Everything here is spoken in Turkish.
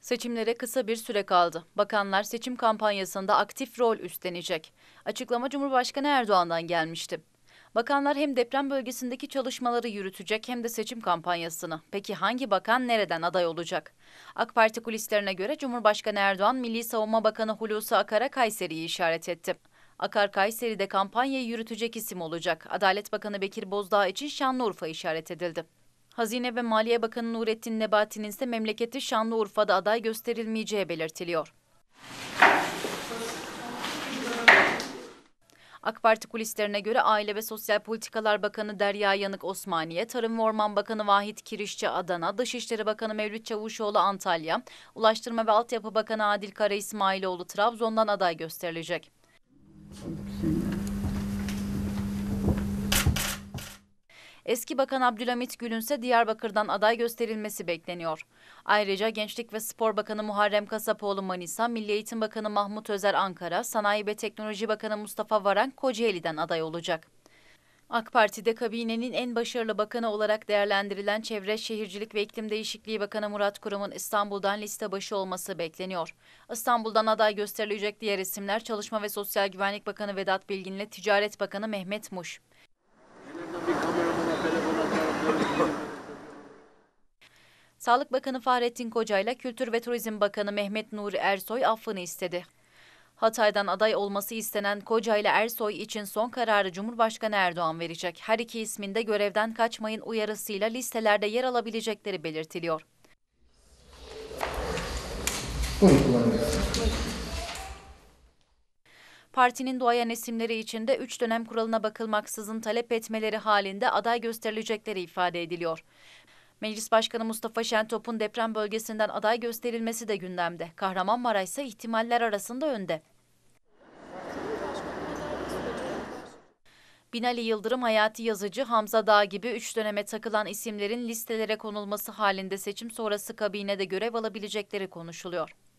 Seçimlere kısa bir süre kaldı. Bakanlar seçim kampanyasında aktif rol üstlenecek. Açıklama Cumhurbaşkanı Erdoğan'dan gelmişti. Bakanlar hem deprem bölgesindeki çalışmaları yürütecek hem de seçim kampanyasını. Peki hangi bakan nereden aday olacak? AK Parti kulislerine göre Cumhurbaşkanı Erdoğan Milli Savunma Bakanı Hulusi Akar'a Kayseri'yi işaret etti. Akar Kayseri'de kampanyayı yürütecek isim olacak. Adalet Bakanı Bekir Bozdağ için Şanlıurfa işaret edildi. Hazine ve Maliye Bakanı Nurettin Nebati'nin ise memleketi Şanlıurfa'da aday gösterilmeyeceği belirtiliyor. AK Parti kulislerine göre Aile ve Sosyal Politikalar Bakanı Derya Yanık Osmaniye, Tarım ve Orman Bakanı Vahit Kirişçi Adana, Dışişleri Bakanı Mevlüt Çavuşoğlu Antalya, Ulaştırma ve Altyapı Bakanı Adil Kara İsmailoğlu Trabzon'dan aday gösterilecek. Eski Bakan Abdülhamit Gül'ün ise Diyarbakır'dan aday gösterilmesi bekleniyor. Ayrıca Gençlik ve Spor Bakanı Muharrem Kasapoğlu Manisa, Milli Eğitim Bakanı Mahmut Özer Ankara, Sanayi ve Teknoloji Bakanı Mustafa Varank Kocaeli'den aday olacak. AK Parti'de kabinenin en başarılı bakanı olarak değerlendirilen Çevre Şehircilik ve İklim Değişikliği Bakanı Murat Kurum'un İstanbul'dan liste başı olması bekleniyor. İstanbul'dan aday gösterilecek diğer isimler Çalışma ve Sosyal Güvenlik Bakanı Vedat Bilgin ile Ticaret Bakanı Mehmet Muş. Sağlık Bakanı Fahrettin Koca ile Kültür ve Turizm Bakanı Mehmet Nuri Ersoy affını istedi. Hatay'dan aday olması istenen Koca ile Ersoy için son kararı Cumhurbaşkanı Erdoğan verecek. Her iki isminde görevden kaçmayın uyarısıyla listelerde yer alabilecekleri belirtiliyor. Bunu kullanıyorsunuz partinin duayen isimleri için de 3 dönem kuralına bakılmaksızın talep etmeleri halinde aday gösterilecekleri ifade ediliyor. Meclis Başkanı Mustafa Şentop'un deprem bölgesinden aday gösterilmesi de gündemde. Kahramanmaraş ise ihtimaller arasında önde. Binali Yıldırım, Hayati Yazıcı, Hamza Dağ gibi üç döneme takılan isimlerin listelere konulması halinde seçim sonrası kabinede görev alabilecekleri konuşuluyor.